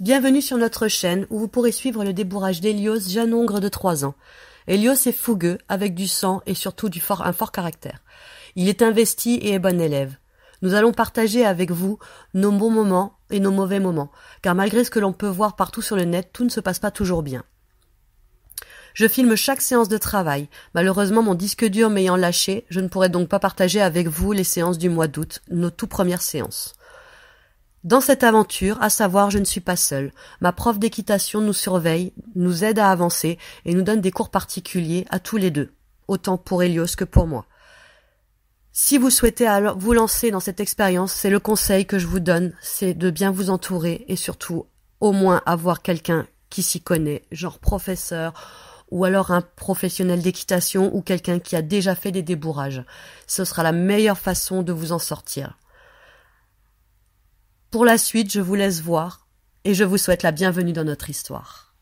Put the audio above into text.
Bienvenue sur notre chaîne où vous pourrez suivre le débourrage d'Elios, jeune ongre de trois ans. Elios est fougueux, avec du sang et surtout du fort, un fort caractère. Il est investi et est bon élève. Nous allons partager avec vous nos bons moments et nos mauvais moments, car malgré ce que l'on peut voir partout sur le net, tout ne se passe pas toujours bien. Je filme chaque séance de travail. Malheureusement, mon disque dur m'ayant lâché, je ne pourrai donc pas partager avec vous les séances du mois d'août, nos tout premières séances. Dans cette aventure, à savoir, je ne suis pas seule, Ma prof d'équitation nous surveille, nous aide à avancer et nous donne des cours particuliers à tous les deux, autant pour Elios que pour moi. Si vous souhaitez vous lancer dans cette expérience, c'est le conseil que je vous donne, c'est de bien vous entourer et surtout au moins avoir quelqu'un qui s'y connaît, genre professeur ou alors un professionnel d'équitation ou quelqu'un qui a déjà fait des débourrages. Ce sera la meilleure façon de vous en sortir. Pour la suite, je vous laisse voir et je vous souhaite la bienvenue dans notre histoire.